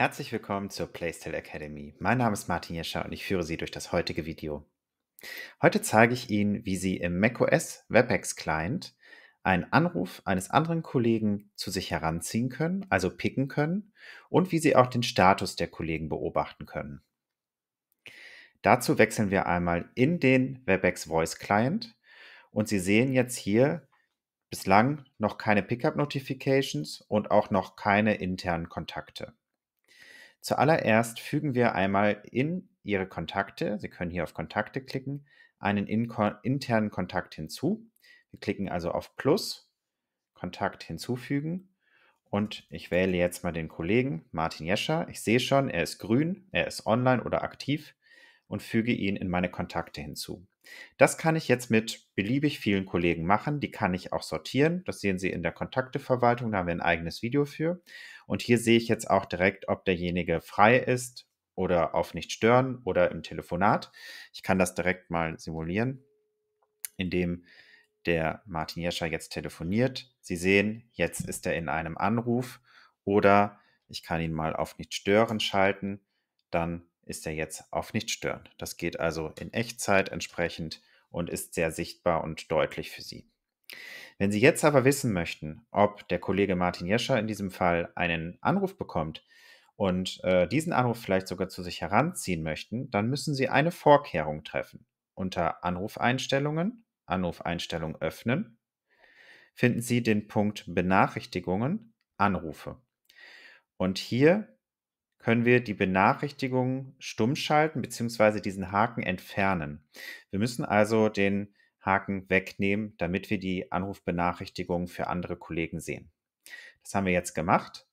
Herzlich willkommen zur Playstyle Academy. Mein Name ist Martin Jescher und ich führe Sie durch das heutige Video. Heute zeige ich Ihnen, wie Sie im macOS WebEx Client einen Anruf eines anderen Kollegen zu sich heranziehen können, also picken können, und wie Sie auch den Status der Kollegen beobachten können. Dazu wechseln wir einmal in den WebEx Voice Client und Sie sehen jetzt hier bislang noch keine Pickup Notifications und auch noch keine internen Kontakte. Zuallererst fügen wir einmal in Ihre Kontakte, Sie können hier auf Kontakte klicken, einen in internen Kontakt hinzu. Wir klicken also auf Plus, Kontakt hinzufügen und ich wähle jetzt mal den Kollegen Martin Jescher. Ich sehe schon, er ist grün, er ist online oder aktiv und füge ihn in meine Kontakte hinzu. Das kann ich jetzt mit beliebig vielen Kollegen machen. Die kann ich auch sortieren. Das sehen Sie in der Kontakteverwaltung. Da haben wir ein eigenes Video für. Und hier sehe ich jetzt auch direkt, ob derjenige frei ist oder auf nicht stören oder im Telefonat. Ich kann das direkt mal simulieren, indem der Martin Jescher jetzt telefoniert. Sie sehen, jetzt ist er in einem Anruf oder ich kann ihn mal auf nicht stören schalten. Dann ist er jetzt auf nicht stören. Das geht also in Echtzeit entsprechend und ist sehr sichtbar und deutlich für Sie. Wenn Sie jetzt aber wissen möchten, ob der Kollege Martin Jescher in diesem Fall einen Anruf bekommt und äh, diesen Anruf vielleicht sogar zu sich heranziehen möchten, dann müssen Sie eine Vorkehrung treffen. Unter Anrufeinstellungen, Anrufeinstellung öffnen, finden Sie den Punkt Benachrichtigungen, Anrufe. Und hier können wir die Benachrichtigung stumm schalten bzw. diesen Haken entfernen. Wir müssen also den Haken wegnehmen, damit wir die Anrufbenachrichtigung für andere Kollegen sehen. Das haben wir jetzt gemacht.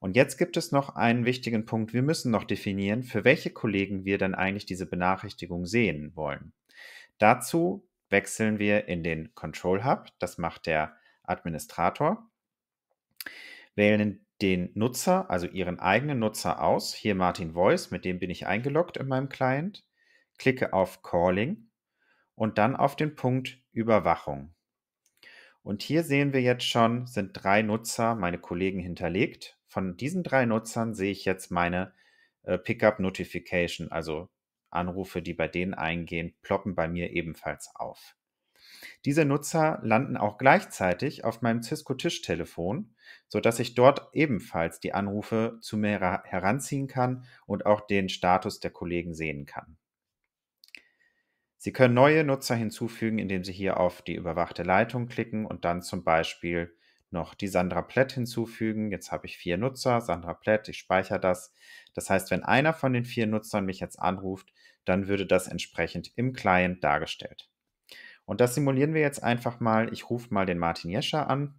Und jetzt gibt es noch einen wichtigen Punkt. Wir müssen noch definieren, für welche Kollegen wir dann eigentlich diese Benachrichtigung sehen wollen. Dazu wechseln wir in den Control Hub. Das macht der Administrator wählen den Nutzer, also Ihren eigenen Nutzer aus. Hier Martin Voice, mit dem bin ich eingeloggt in meinem Client. Klicke auf Calling und dann auf den Punkt Überwachung. Und hier sehen wir jetzt schon, sind drei Nutzer, meine Kollegen hinterlegt. Von diesen drei Nutzern sehe ich jetzt meine äh, Pickup Notification, also Anrufe, die bei denen eingehen, ploppen bei mir ebenfalls auf. Diese Nutzer landen auch gleichzeitig auf meinem Cisco-Tischtelefon sodass ich dort ebenfalls die Anrufe zu mir heranziehen kann und auch den Status der Kollegen sehen kann. Sie können neue Nutzer hinzufügen, indem Sie hier auf die überwachte Leitung klicken und dann zum Beispiel noch die Sandra Plett hinzufügen. Jetzt habe ich vier Nutzer, Sandra Plett, ich speichere das. Das heißt, wenn einer von den vier Nutzern mich jetzt anruft, dann würde das entsprechend im Client dargestellt. Und das simulieren wir jetzt einfach mal. Ich rufe mal den Martin Jescher an.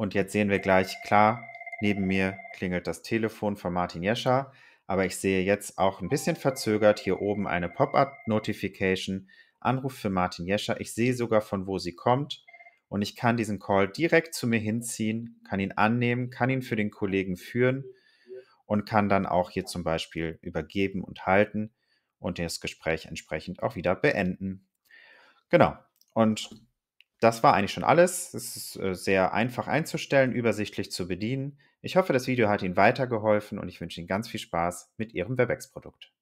Und jetzt sehen wir gleich klar, neben mir klingelt das Telefon von Martin Jescher, aber ich sehe jetzt auch ein bisschen verzögert hier oben eine Pop-up-Notification, Anruf für Martin Jescher. Ich sehe sogar, von wo sie kommt und ich kann diesen Call direkt zu mir hinziehen, kann ihn annehmen, kann ihn für den Kollegen führen und kann dann auch hier zum Beispiel übergeben und halten und das Gespräch entsprechend auch wieder beenden. Genau. Und das war eigentlich schon alles. Es ist äh, sehr einfach einzustellen, übersichtlich zu bedienen. Ich hoffe, das Video hat Ihnen weitergeholfen und ich wünsche Ihnen ganz viel Spaß mit Ihrem Webex-Produkt.